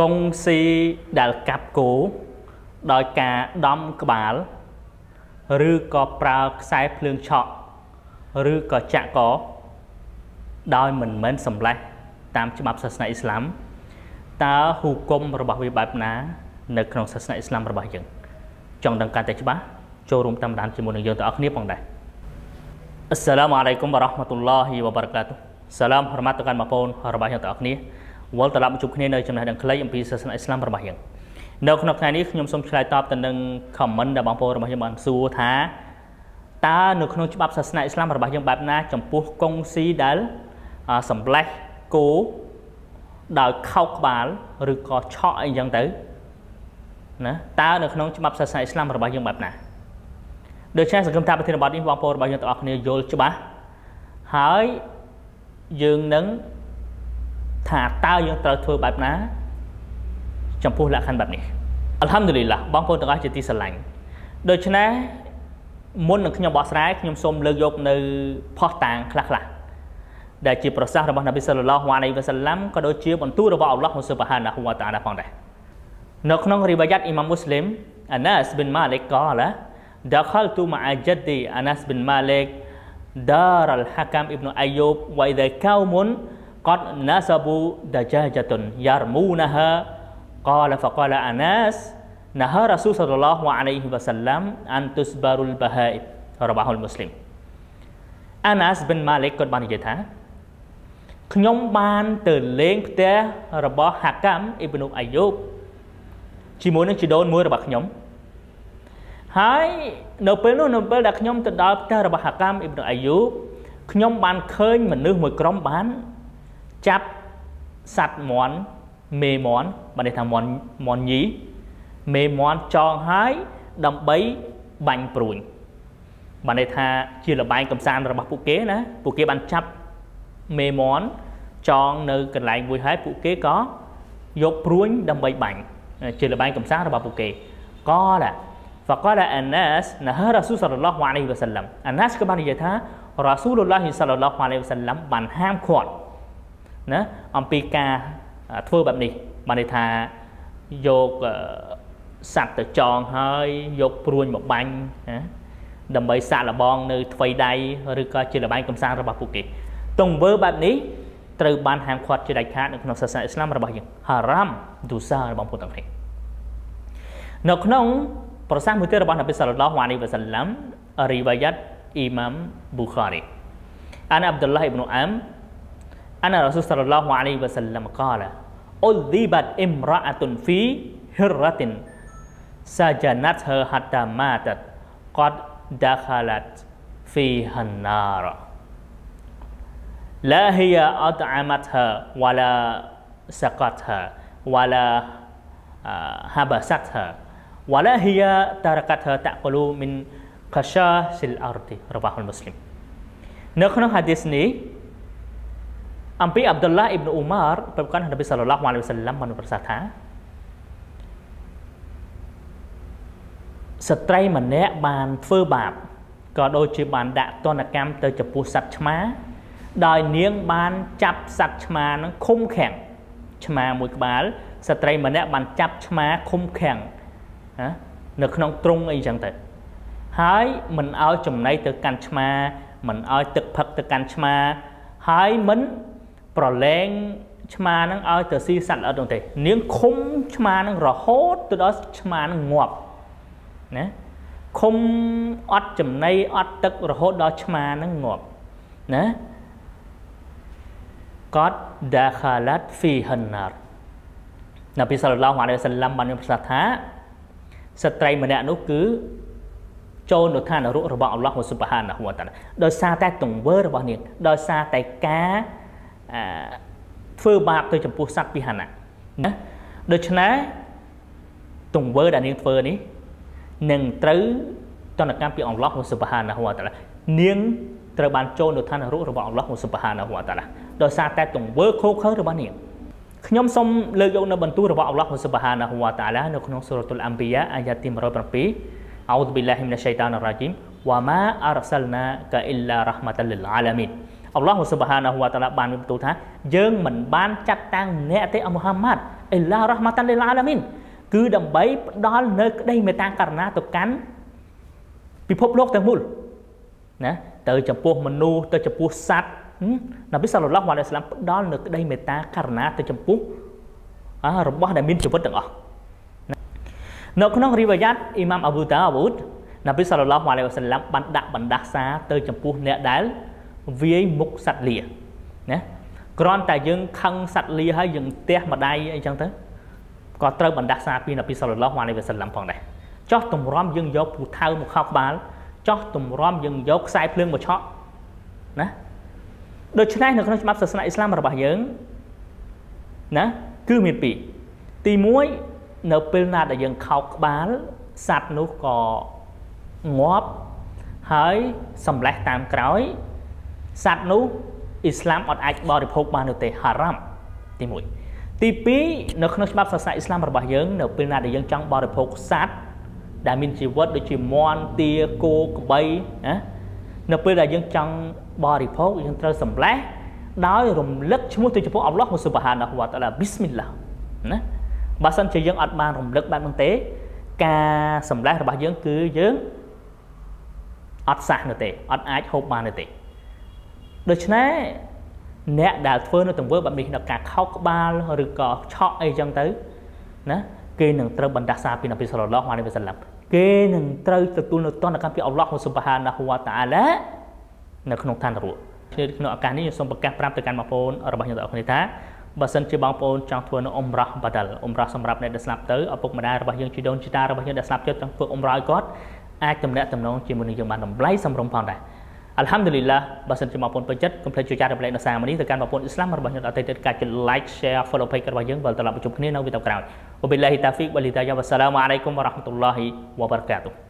កុងស៊ីដែលកាប់គោដោយការដំក្បាលឬក៏ប្រើខ្សែភ្លើងឆក់ឬក៏ចាក់កដោយមិនមែនសម្លេះតាមច្បាប់សាសនាអ៊ីស្លាមតើហូគុំរបស់វាបែបណា នៅក្នុងសាសនាអ៊ីស្លាមរបស់យើង ចង់ដឹងកាន់តែច្បាស់ចូលរួមតាមដានជាមួយនឹងយើងទាំងអស់គ្នាផងដែរអស្សឡាមអាឡៃគុំវ៉ារ៉ាហ្មាតុលឡាហ៊ីវ៉ាបារកាតុសឡាមហរម៉ាត់ទៅកាន់បងប្អូនរបស់យើងទាំងអស់គ្នាវិលត្រឡប់មកជួបគ្នានៅចំណេះដឹងខ្លីអំពីសាសនាអ៊ីស្លាមរបស់យើងនៅក្នុងថ្ងៃនេះខ្ញុំសូមឆ្លើយតបទៅនឹង comment ដែលបងប្អូនរបស់យើងបានសួរថាតើនៅក្នុង ច្បាប់សាសនាអ៊ីស្លាម របស់យើងបែបណាចំពោះកុងស៊ីដែលសម្លេះគោដោយខោកក្បាលឬក៏ឆក់អីចឹងទៅណាតើនៅក្នុងច្បាប់សាសនាអ៊ីស្លាមរបស់យើងបែបណាដូច្នេះសង្គមថាប្រធានបទនេះបងប្អូនរបស់យើងទាំងអស់គ្នាយល់ច្បាស់ហើយយើងនឹងថាតើយើងត្រូវធ្វើបែបណាចំពោះលក្ខខណ្ឌបែបនេះអัลฮัมឌុលីឡាបងប្អូនទាំងអស់ជាទីស្រឡាញ់ដូច្នេះមុននឹងខ្ញុំបកស្រាយខ្ញុំសូមលើកយក នៅផុសតាង ខ្លះៗដែលជាប្រសាសន៍របស់នប៊ីសាឡឡោះវ៉ាឡៃវ៉ាសាឡាំក៏ដូចជាបន្ទូលរបស់អល់ឡោះហ៊ុសុបហានាហ៊ូវតាឡាផងដែរនៅក្នុងរីវ៉ាយ៉ាត់អ៊ីម៉ាមមូស្លីមអាណាសប៊ីនម៉ាលិកកឡា دخلت مع جدي أنس بن مالك دار الحكم ابن أيوب وإذا قوم قد نسبوا دجاجة يرمونها قال فقال أناس نهى رسول صلى الله عليه وسلم أن تسبر البهائم رواه المسلم អាណាសប៊ិនម៉ាលិកគាត់បាននិយាយថាខ្ញុំបានទៅលេងផ្ទះរបស់ហាកាមអ៊ីបនុអាយូបជាមួយនឹងជីដូនមួយរបស់ខ្ញុំហើយនៅពេលនោះនៅពេលដែលខ្ញុំទៅដល់ផ្ទះរបស់ហាកាមអ៊ីបនុអាយូបខ្ញុំបានឃើញមនុស្សមួយក្រុមបានចាប់សัตว์មន់មេមន់បើនេះថាមន់មន់ញីមេមន់ចងហើយដើម្បីបាញ់ព្រួញបើនេះថាជាលបែងកំសាន្តរបស់ពួកគេណាពួកគេបានចាប់មេមន់ចងនៅកន្លែងមួយហើយពួកគេក៏យកព្រួញដើម្បីបាញ់ជាលបែងកំសាន្តរបស់ពួកគេក៏ដែរ فقال الناس نهى رسول صلى الله عليه وسلم الناس ក៏បាននិយាយថា رسول الله صلى الله عليه وسلم បានហាមឃាត់ណាអំពីការធ្វើបែបនេះបានន័យថាយកសัตว์ទៅចងហើយយកព្រួញមកបាញ់ណាដើម្បីសាក់លបងនៅថ្វីដៃឬក៏ជាលបែងកំសាន្តរបស់ពួកគេទង្វើបែបនេះត្រូវបានហាមឃាត់ជាដាច់ខាតនៅក្នុងសាសនាអ៊ីស្លាមរបស់យើងហារ៉ាំឌូសារបស់ពុទ្ធទាំងនេះនៅក្នុង ប្រសាសន៍មួយទៀតរបស់នប៊ីសាឡឡោះវ៉ានីវ៉ាសាឡាំរីវ៉ាយ៉ាត់អ៊ីម៉ាមប៊ូខារីអានអាប់ឌុលឡាហ៊ីប៊ុនអាម أنا رسول صلى الله عليه وسلم قال أذبت امرأة في هرة سجنتها حتى ماتت قد دخلت فيها النار لا هي أطعمتها ولا سقتها ولا آه، حبستها ولا هي تركتها تأكل من قشاش الأرض رواه المسلم នៅក្នុងហាឌីសនេះអំពីអាប់ឌុលឡាអ៊ីប៊ីនអ៊ូម៉ារប្រកាន់នប៊ីសាឡឡោះអាឡៃវសាឡាមបានប្រសាសន៍ថាស្ត្រីម្នាក់បានធ្វើបាបក៏ដូចជាបានដាក់ទណ្ឌកម្មទៅចំពោះសត្វឆ្មាដោយ នាងបានចាប់សត្វឆ្មានឹងឃុំខាំងឆ្មាមួយក្បាលស្ត្រីម្នាក់បានចាប់ឆ្មាឃុំខាំងណានៅក្នុងទ្រុងអីចឹងទៅហើយមិនឲ្យចំណៃទៅកាន់ឆ្មាមិនឲ្យទឹកផឹកទៅកាន់ឆ្មាហើយមិនប្រឡែងឆ្មានឹងឲ្យទៅស៊ីសัตว์ល្អិតនោះទេ នាងឃុំឆ្មានឹងរហូតទៅដល់ឆ្មានឹងងាប់ណាឃុំអត់ចំណីអត់ទឹករហូតដល់ឆ្មានឹងងាប់ណាកតដាខាឡាត់ហ្វីហិនណារនប៊ីសាឡឡោះអាឡៃសាឡាំបានប្រសាសន៍ថាស្ត្រីម្នាក់នោះគឺចូលនៅឋានរុរបស់អល់ឡោះស៊ុបហានហ៊ូវតាដោយសារតែទង្វើរបស់នាងដោយសារតែការធ្វើបាបទៅចំពោះសត្វពិហណៈណាដូច្នេះទង្វើដែលនាងធ្វើនេះនឹងត្រូវតនកម្មពីអល់ឡោះស៊ុបហានាហ៊ូវតាឡានាង ត្រូវបានចូលនៅឋានរូបរបស់អល់ឡោះស៊ុបហានាហ៊ូវតាឡាដោយសារតែទង្វើខុសខើរបស់នាងខ្ញុំសូមលើកយកនៅបន្ទូលរបស់អល់ឡោះស៊ុបហានាហ៊ូវតាឡានៅក្នុងសូរ៉ាតុលអំប៊ីយ៉ាអាយ៉ាទី107អោឌូប៊ីឡាហ៊ីមិណាឆៃតានរ៉ាជីមវ៉ាម៉ាអារសាល់ណាកាអ៊ីឡារ៉ាហ្មាតាលលអាឡាមីនអល់ឡោះស៊ុបហានាហ៊ូវតាឡាបានមានបន្ទូលថាយើងមិនបានចាត់តាំងអ្នកទេអមូហាម៉ាត់អ៊ីឡារ៉ាហ្មាតាលីលអាឡាមីនគឺដើម្បីផ្ដល់នៅក្តីមេត្តាករណាទៅកាន់ពិភពលោកទាំងមូលណាទៅចំពោះមនុស្សទៅចំពោះសត្វណាប៊ីសាឡឡោះវ៉ាឡៃស្លាមផ្ដល់នៅក្តីមេត្តាករណាទៅចំពោះរបស់ដែលមានជីវិតទាំងអស់នៅក្នុងរីវយ៉ាតអ៊ីម៉ាមអាប៊ូតាអាប៊ូតណាប៊ីសាឡឡោះវ៉ាឡៃវ៉ាសឡាមបានដាក់បណ្ដាសាទៅចំពោះអ្នកដែលវាយមុខសត្វលាណាគ្រាន់តែយើងខឹងសត្វលាហើយយើងទះម្ដាយអីចឹងទៅក៏ត្រូវបណ្ដាសាពីនប៊ីសុលឡោះអាឡៃវ៉ាសាឡាំផងដែរចោះតម្រាំយើងយកពូថៅមកខោក្បាល ចោះតម្រាំយើងយកខ្សែភ្លើងមកឆក់ណាដូច្នេះនៅក្នុងច្បាប់សាសនាអ៊ីស្លាមរបស់យើងណាគឺមានពីរទី1នៅពេលណាដែលយើងខោក្បាលសัตว์នោះក៏ងាប់ហើយសម្លេះតាមក្រោយសត្វនោះអ៊ីស្លាមអត់អាចបរិភោគបាននោះទេហារ៉ាំទី1ទី2នៅក្នុងច្បាប់សាសនាអ៊ីស្លាមរបស់យើងនៅពេលណាដែលយើងចង់បរិភោគសត្វដែលមានជីវិតដូចជាមាន់ទាគោក្របីណានៅពេលដែលយើងចង់បរិភោគយើងត្រូវសម្លេះដោយរំលឹកឈ្មោះទៅចំពោះអល់ឡោះស៊ុបហានហ៊ូវតាឡាប៊ីស្មិលឡាណាបើសិនជាយើងអត់បាន រំលឹកបែបហ្នឹងទេ ការសម្លេះរបស់យើងគឺយើងអត់សះនោះទេអត់អាចហូបបាននោះទេដូច្នេះអ្នកដែលធ្វើនៅទង្វើបែបនេះដល់ការខោកក្បាលឬក៏ឆក់អីចឹងទៅណាគេនឹងត្រូវបណ្ដាសាពីនប៊ីសុលឡោះអាឡៃវសឡាំគេនឹងត្រូវទទួលនៅតនកម្មពីអល់ឡោះស៊ុបហានាហ៊ូវតាអាឡានៅក្នុងឋាននរកក្នុងឱកាសនេះខ្ញុំសូមប្រកាសប្រាប់ទៅកាន់បងប្អូនរបស់ខ្ញុំទាំងអស់គ្នាថាបើសិនជាបងប្អូនចង់ធ្វើនៅអ៊ុំរ៉ាស់បាដលអ៊ុំរ៉ាស់សម្រាប់អ្នកដែលស្លាប់ទៅឪពុកម្ដាយរបស់យើងជីដូនជីតារបស់យើងដែលស្លាប់ទៅចង់ធ្វើអ៊ុំរ៉ាស់ឲ្យគាត់អាចទំនាក់ទំនងជាមួយនឹងយើងបានតម្លៃសំរុំផងដែរអัลហាំឌូលីឡាបើសិនជាបងប្អូនពេញចិត្តកុំភ្លេចជួយចែករំលែកនៅសារមួយនេះទៅកាន់បងប្អូនអ៊ីស្លាមរបស់យើងអតីតទៀតការចុច like share follow page របស់យើងបើត្រឡប់ជួបគ្នានៅវីដេអូក្រោយវបិលឡាហ៊ីតាហ្វិកវលីតាយ៉ាវ៉ាសាឡាមអាឡៃគុំវ៉ារ៉ាហ្មាតុលឡាហ៊ីវ៉ាបារកាតុ